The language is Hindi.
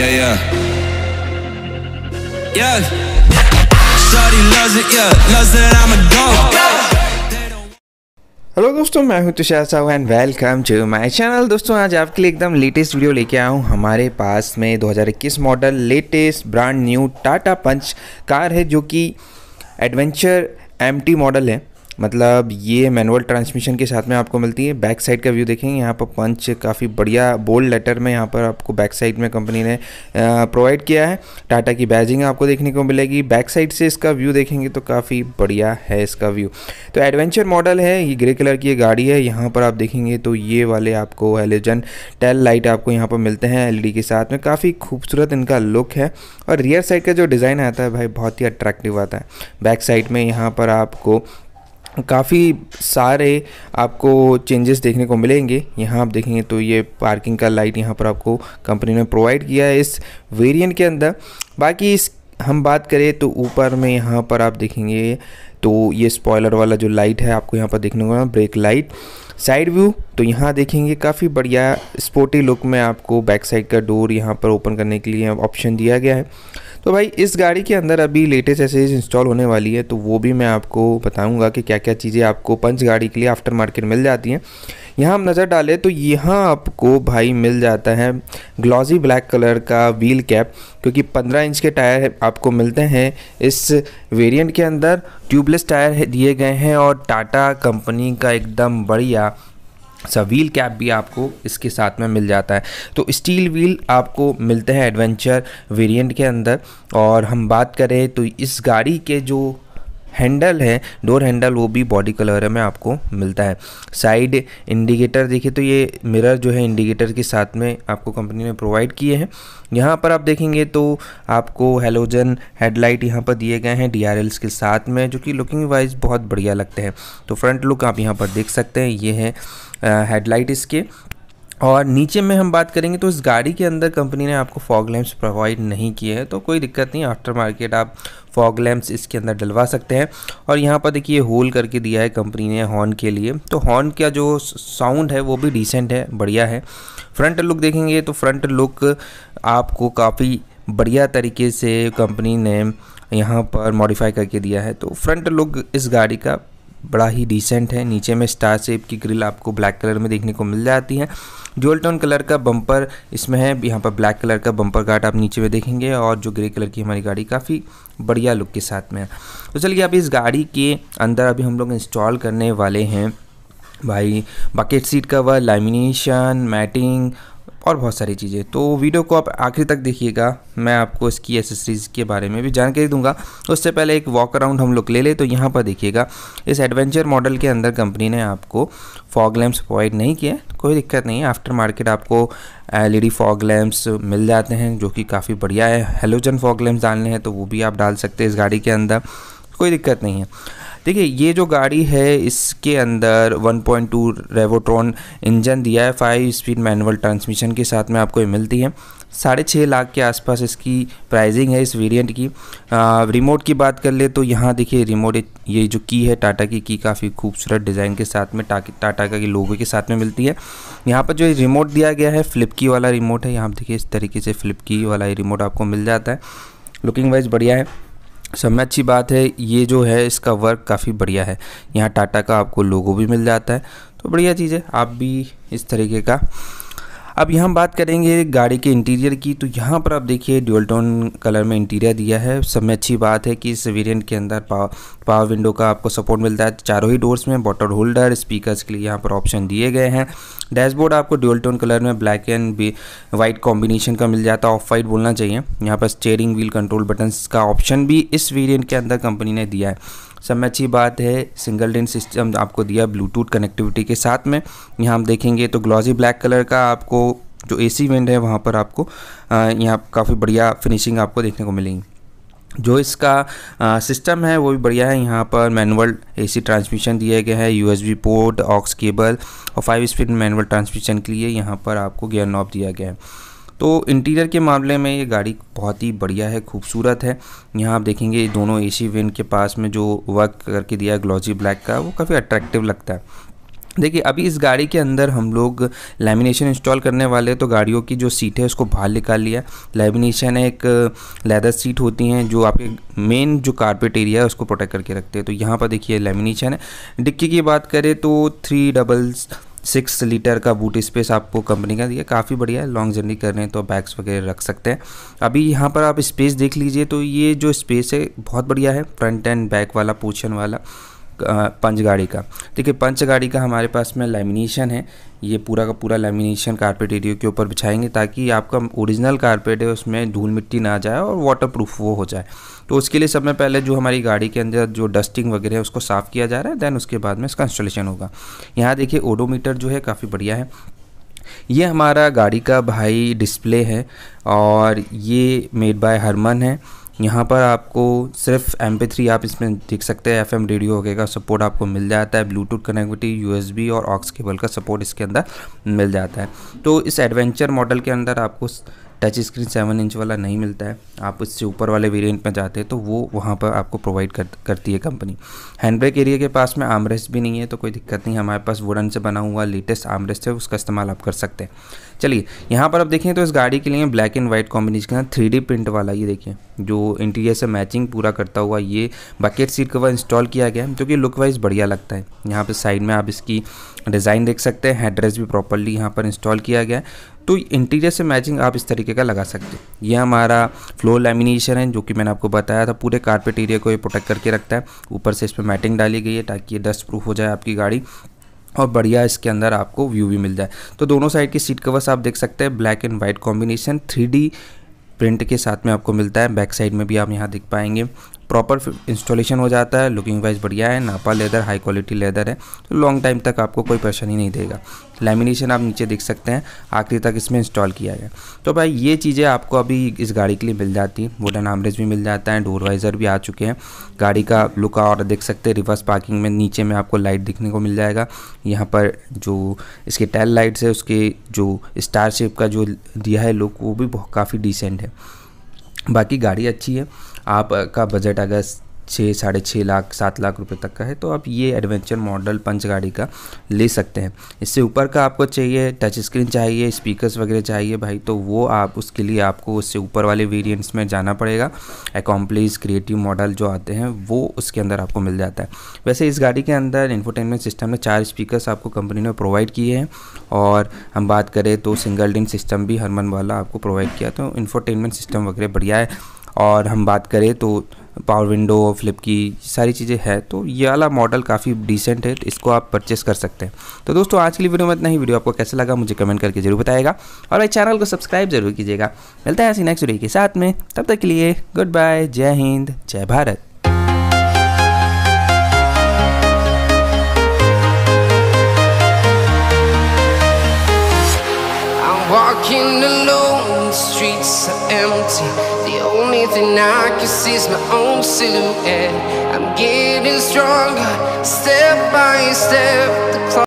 yeah, yeah. Yeah. Shorty loves it, yeah. Loves that I'm a dog. Hello दोस्तों मैं हूं Tushar Sahu and welcome to my channel दोस्तों आज आपके लिए एकदम लेटेस्ट वीडियो लेके आया हूं हमारे पास में 2021 model latest brand new Tata Punch car है जो कि एडवेंचर एमटी मॉडल है मतलब ये मैनुअल ट्रांसमिशन के साथ में आपको मिलती है बैक साइड का व्यू देखेंगे यहाँ पर पंच काफ़ी बढ़िया बोल्ड लेटर में यहाँ पर आपको बैक साइड में कंपनी ने प्रोवाइड किया है टाटा की बैजिंग आपको देखने को मिलेगी बैक साइड से इसका व्यू देखेंगे तो काफ़ी बढ़िया है इसका व्यू तो एडवेंचर मॉडल है ये ग्रे कलर की गाड़ी है यहाँ पर आप देखेंगे तो ये वाले आपको एलिजन टेल लाइट आपको यहाँ पर मिलते हैं एल के साथ में काफ़ी खूबसूरत इनका लुक है और रियर साइड का जो डिज़ाइन आता है भाई बहुत ही अट्रैक्टिव आता है बैक साइड में यहाँ पर आपको काफ़ी सारे आपको चेंजेस देखने को मिलेंगे यहाँ आप देखेंगे तो ये पार्किंग का लाइट यहाँ पर आपको कंपनी ने प्रोवाइड किया है इस वेरिएंट के अंदर बाकी इस हम बात करें तो ऊपर में यहाँ पर आप देखेंगे तो ये स्पॉयलर वाला जो लाइट है आपको यहाँ पर देखने को ब्रेक लाइट साइड व्यू तो यहाँ देखेंगे काफ़ी बढ़िया स्पोर्टी लुक में आपको बैक साइड का डोर यहाँ पर ओपन करने के लिए ऑप्शन दिया गया है तो भाई इस गाड़ी के अंदर अभी लेटेस्ट एसेज इंस्टॉल होने वाली है तो वो भी मैं आपको बताऊंगा कि क्या क्या चीज़ें आपको पंच गाड़ी के लिए आफ्टर मार्केट मिल जाती हैं यहाँ हम नज़र डालें तो यहाँ आपको भाई मिल जाता है ग्लॉजी ब्लैक कलर का व्हील कैप क्योंकि 15 इंच के टायर आपको मिलते हैं इस वेरिएंट के अंदर ट्यूबलेस टायर दिए गए हैं और टाटा कंपनी का एकदम बढ़िया सा व्हील कैप भी आपको इसके साथ में मिल जाता है तो स्टील व्हील आपको मिलते हैं एडवेंचर वेरिएंट के अंदर और हम बात करें तो इस गाड़ी के जो हैंडल है डोर हैंडल वो भी बॉडी कलर में आपको मिलता है साइड इंडिकेटर देखिए तो ये मिरर जो है इंडिकेटर के साथ में आपको कंपनी ने प्रोवाइड किए हैं यहाँ पर आप देखेंगे तो आपको हेलोजन हेडलाइट यहाँ पर दिए गए हैं डी के साथ में जो कि लुकिंग वाइज बहुत बढ़िया लगते हैं तो फ्रंट लुक आप यहाँ पर देख सकते हैं ये है हेडलाइट इसके और नीचे में हम बात करेंगे तो इस गाड़ी के अंदर कंपनी ने आपको फॉग लैम्प्स प्रोवाइड नहीं किए हैं तो कोई दिक्कत नहीं आफ्टर मार्केट आप फॉग लैम्प्स इसके अंदर डलवा सकते हैं और यहाँ पर देखिए होल करके दिया है कंपनी ने हॉर्न के लिए तो हॉर्न का जो साउंड है वो भी डिसेंट है बढ़िया है फ्रंट लुक देखेंगे तो फ्रंट लुक आपको काफ़ी बढ़िया तरीके से कंपनी ने यहाँ पर मॉडिफाई करके दिया है तो फ्रंट लुक इस गाड़ी का बड़ा ही डिसेंट है नीचे में स्टार सेप की ग्रिल आपको ब्लैक कलर में देखने को मिल जाती है जोल टोन कलर का बम्पर इसमें है यहाँ पर ब्लैक कलर का बम्पर गार्ड आप नीचे में देखेंगे और जो ग्रे कलर की हमारी गाड़ी काफ़ी बढ़िया लुक के साथ में है तो चलिए अभी इस गाड़ी के अंदर अभी हम लोग इंस्टॉल करने वाले हैं भाई bucket seat cover lamination matting और बहुत सारी चीज़ें तो वीडियो को आप आखिर तक देखिएगा मैं आपको इसकी एसेसरीज़ के बारे में भी जानकारी दूंगा उससे पहले एक वॉक अराउंड हम लोग ले ले तो यहाँ पर देखिएगा इस एडवेंचर मॉडल के अंदर कंपनी ने आपको फॉग लैम्प्स प्रोवाइड नहीं किए कोई दिक्कत नहीं है आफ्टर मार्केट आपको एलईडी फॉग लैम्प्स मिल जाते हैं जो कि काफ़ी बढ़िया है हेलोजन फॉग लैम्प्स डालने हैं तो वो भी आप डाल सकते हैं इस गाड़ी के अंदर कोई दिक्कत नहीं है देखिए ये जो गाड़ी है इसके अंदर 1.2 रेवोट्रॉन इंजन दिया है फाइव स्पीड मैनुअल ट्रांसमिशन के साथ में आपको ये मिलती है साढ़े छः लाख के आसपास इसकी प्राइसिंग है इस वेरिएंट की आ, रिमोट की बात कर ले तो यहाँ देखिए रिमोट ये जो की है टाटा की की काफ़ी खूबसूरत डिज़ाइन के साथ में टा टाटा का लोगों के साथ में मिलती है यहाँ पर जो रिमोट दिया गया है फ्लिप की वाला रिमोट है यहाँ देखिए इस तरीके से फ्लिप की वाला रिमोट आपको मिल जाता है लुकिंग वाइज बढ़िया है सब में अच्छी बात है ये जो है इसका वर्क काफ़ी बढ़िया है यहाँ टाटा का आपको लोगो भी मिल जाता है तो बढ़िया चीज़ है आप भी इस तरीके का अब यहाँ बात करेंगे गाड़ी के इंटीरियर की तो यहाँ पर आप देखिए ड्यूल कलर में इंटीरियर दिया है सब में अच्छी बात है कि इस वेरियंट के अंदर पावर पावर विंडो का आपको सपोर्ट मिलता है चारों ही डोर्स में बॉटल होल्डर स्पीकर्स के लिए यहाँ पर ऑप्शन दिए गए हैं डैशबोर्ड आपको ड्यूल कलर में ब्लैक एंड वाइट कॉम्बिनेशन का मिल जाता है ऑफ वाइट बोलना चाहिए यहाँ पर स्टेयरिंग व्हील कंट्रोल बटन्स का ऑप्शन भी इस वेरियंट के अंदर कंपनी ने दिया है सब में अच्छी बात है सिंगल डिन सिस्टम आपको दिया ब्लूटूथ कनेक्टिविटी के साथ में यहाँ हम देखेंगे तो ग्लॉजी ब्लैक कलर का आपको जो ए सी विंड है वहाँ पर आपको यहाँ काफ़ी बढ़िया फिनिशिंग आपको देखने को मिलेगी जो इसका आ, सिस्टम है वो भी बढ़िया है यहाँ पर मैनुअल एसी ट्रांसमिशन दिया गया है यूएसबी पोर्ट ऑक्स केबल और फाइव स्पीड मैनुअल ट्रांसमिशन के लिए यहाँ पर आपको गियर नॉब दिया गया है तो इंटीरियर के मामले में ये गाड़ी बहुत ही बढ़िया है खूबसूरत है यहाँ आप देखेंगे दोनों सी विंड के पास में जो वर्क करके दिया है ग्लॉजी ब्लैक का वो काफ़ी अट्रैक्टिव लगता है देखिए अभी इस गाड़ी के अंदर हम लोग लैमिनेशन इंस्टॉल करने वाले हैं तो गाड़ियों की जो सीट है उसको बाहर निकाल लिया लैमिनेशन एक लेदर सीट होती हैं जो आपके मेन जो कारपेट एरिया है उसको प्रोटेक्ट करके रखते हैं तो यहाँ पर देखिए लैमिनेशन है डिक्की की बात करें तो थ्री डबल्स सिक्स लीटर का बूट स्पेस आपको कंपनी का दिया काफ़ी बढ़िया है लॉन्ग जर्नी कर रहे हैं तो बैग्स वगैरह रख सकते हैं अभी यहाँ पर आप स्पेस देख लीजिए तो ये जो स्पेस है बहुत बढ़िया है फ्रंट एंड बैक वाला पोर्शन वाला पंच गाड़ी का देखिए पंच गाड़ी का हमारे पास में लेमिनेशन है ये पूरा का पूरा लेमिनेशन कारपेट एरियो के ऊपर बिछाएंगे ताकि आपका ओरिजिनल कारपेट है उसमें धूल मिट्टी ना जाए और वाटर प्रूफ वो हो जाए तो उसके लिए सबसे पहले जो हमारी गाड़ी के अंदर जो डस्टिंग वगैरह है उसको साफ़ किया जा रहा है देन उसके बाद में इसका इंस्टॉलेशन होगा यहाँ देखिए ओडोमीटर जो है काफ़ी बढ़िया है ये हमारा गाड़ी का भाई डिस्प्ले है और ये मेड बाय हरमन है यहाँ पर आपको सिर्फ एम थ्री आप इसमें देख सकते हैं एफ एम रेडियो वगैरह का सपोर्ट आपको मिल जाता है ब्लूटूथ कनेक्टिविटी यूएसबी और ऑक्स केबल का सपोर्ट इसके अंदर मिल जाता है तो इस एडवेंचर मॉडल के अंदर आपको टच स्क्रीन सेवन इंच वाला नहीं मिलता है आप इससे ऊपर वाले वेरिएंट में जाते हैं तो वो वहाँ पर आपको प्रोवाइड कर करती है कंपनी हैंड ब्रेक एरिया के पास में आमरेस्ट भी नहीं है तो कोई दिक्कत नहीं हमारे पास वुडन से बना हुआ लेटेस्ट आमरेस्ट है उसका इस्तेमाल आप कर सकते हैं चलिए यहाँ पर आप देखें तो इस गाड़ी के लिए ब्लैक एंड वाइट कॉम्बिनेशन का थ्री थ्री प्रिंट वाला ये देखिए जो इंटीरियर से मैचिंग पूरा करता हुआ ये बकेट सीट कवर इंस्टॉल किया गया है जो कि लुक वाइज बढ़िया लगता है यहाँ पर साइड में आप इसकी डिज़ाइन देख सकते हैं हेडरेस भी प्रॉपरली यहाँ पर इंस्टॉल किया गया है तो इंटीरियर से मैचिंग आप इस तरीके का लगा सकते हैं ये हमारा फ्लोर लेमिनेशन है जो कि मैंने आपको बताया था पूरे कारपेट एरिया को ये प्रोटेक्ट करके रखता है ऊपर से इस पर मैटिंग डाली गई है ताकि ये डस्ट प्रूफ हो जाए आपकी गाड़ी और बढ़िया इसके अंदर आपको व्यू भी मिल जाए तो दोनों साइड की सीट कवर्स आप देख सकते हैं black and white combination three print के साथ में आपको मिलता है बैक साइड में भी आप यहाँ देख पाएंगे प्रॉपर इंस्टॉलेशन हो जाता है लुकिंग वाइज बढ़िया है नापा लेदर हाई क्वालिटी लेदर है तो लॉन्ग टाइम तक आपको कोई परेशानी नहीं देगा लेमिनेशन आप नीचे देख सकते हैं आखिरी तक इसमें इंस्टॉल किया गया तो भाई ये चीज़ें आपको अभी इस गाड़ी के लिए मिल जाती है वुडन आमरेज भी मिल जाता है डोर वाइज़र भी आ चुके हैं गाड़ी का लुक और देख सकते हैं रिवर्स पार्किंग में नीचे में आपको लाइट दिखने को मिल जाएगा यहाँ पर जो इसके टेल लाइट्स है उसके जो स्टार शेप का जो दिया है लुक वो भी काफ़ी डिसेंट है बाकी गाड़ी अच्छी है आपका बजट अगर छः साढ़े छः लाख सात लाख रुपए तक का है तो आप ये एडवेंचर मॉडल पंच गाड़ी का ले सकते हैं इससे ऊपर का आपको चाहिए टच स्क्रीन चाहिए स्पीकर्स वगैरह चाहिए भाई तो वो आप उसके लिए आपको उससे ऊपर वाले वेरिएंट्स में जाना पड़ेगा एकॉम्प्लीस क्रिएटिव मॉडल जो आते हैं वो उसके अंदर आपको मिल जाता है वैसे इस गाड़ी के अंदर इन्फोटेनमेंट सिस्टम में चार स्पीकर आपको कंपनी ने प्रोवाइड किए हैं और हम बात करें तो सिंगल डिन सिस्टम भी हरमन वाला आपको प्रोवाइड किया तो इन्फोटेनमेंट सिस्टम वगैरह बढ़िया है और हम बात करें तो पावर विंडो फ्लिप की सारी चीज़ें हैं तो ये वाला मॉडल काफ़ी डिसेंट है इसको आप परचेस कर सकते हैं तो दोस्तों आज के लिए वीडियो में इतना ही वीडियो आपको कैसा लगा मुझे कमेंट करके जरूर बताएगा और भाई चैनल को सब्सक्राइब जरूर कीजिएगा मिलता है ऐसी नेक्स्ट वीडियो के साथ में तब तक के लिए गुड बाय जय हिंद जय Bharat Walking alone, the streets are empty. only thing I can see is my own silhouette. I'm getting stronger, step by step.